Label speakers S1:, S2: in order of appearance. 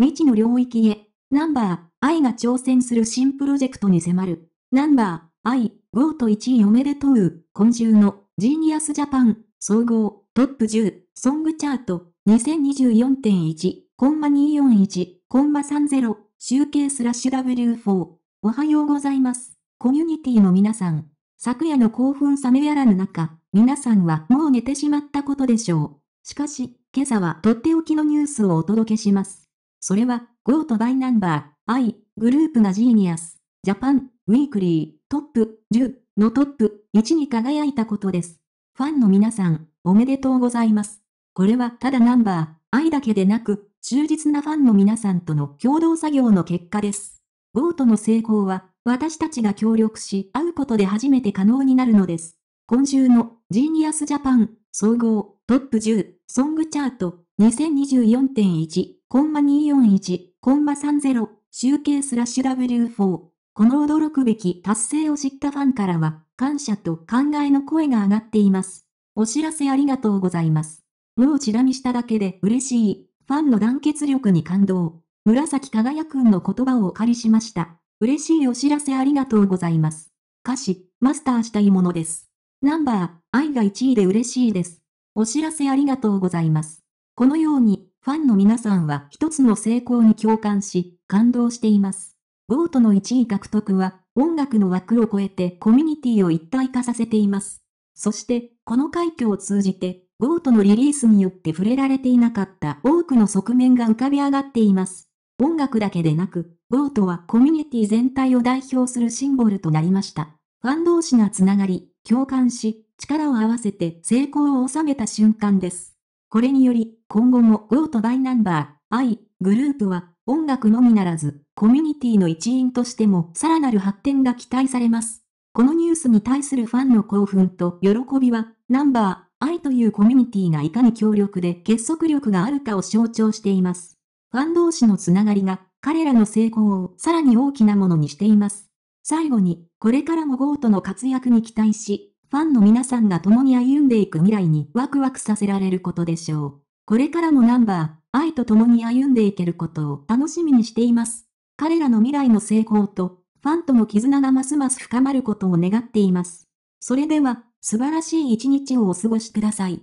S1: 未知の領域へ、ナンバー、愛が挑戦する新プロジェクトに迫る。ナンバー、I、5と1位おめでとう。今週の、ジーニアスジャパン、総合、トップ10、ソングチャート、2024.1、コンマ241、コンマ30、集計スラッシュ W4。おはようございます。コミュニティの皆さん。昨夜の興奮冷めやらぬ中、皆さんはもう寝てしまったことでしょう。しかし、今朝はとっておきのニュースをお届けします。それは、GO トバイナンバー、I、グループがジーニアス、ジャパン、ウィークリー、トップ、10のトップ、1に輝いたことです。ファンの皆さん、おめでとうございます。これはただナンバー、I だけでなく、忠実なファンの皆さんとの共同作業の結果です。ゴートの成功は、私たちが協力し合うことで初めて可能になるのです。今週のジーニアスジャパン総合トップ10ソングチャート2024.1,241,30集計スラッシュ W4。この驚くべき達成を知ったファンからは、感謝と考えの声が上がっています。お知らせありがとうございます。もうチラ見しただけで嬉しい。ファンの団結力に感動。紫輝くんの言葉をお借りしました。嬉しいお知らせありがとうございます。歌詞、マスターしたいものです。ナンバー、愛が1位で嬉しいです。お知らせありがとうございます。このように、ファンの皆さんは一つの成功に共感し、感動しています。ボートの1位獲得は、音楽の枠を超えてコミュニティを一体化させています。そして、この快挙を通じて、ボートのリリースによって触れられていなかった多くの側面が浮かび上がっています。音楽だけでなく、ボートはコミュニティ全体を代表するシンボルとなりました。ファン同士がつながり、共感し、力を合わせて成功を収めた瞬間です。これにより、今後も GO とバイナンバー、I、グループは、音楽のみならず、コミュニティの一員としても、さらなる発展が期待されます。このニュースに対するファンの興奮と喜びは、ナンバー、I というコミュニティがいかに強力で結束力があるかを象徴しています。ファン同士のつながりが、彼らの成功をさらに大きなものにしています。最後に、これからもゴートの活躍に期待し、ファンの皆さんが共に歩んでいく未来にワクワクさせられることでしょう。これからもナンバー、愛と共に歩んでいけることを楽しみにしています。彼らの未来の成功と、ファンとの絆がますます深まることを願っています。それでは、素晴らしい一日をお過ごしください。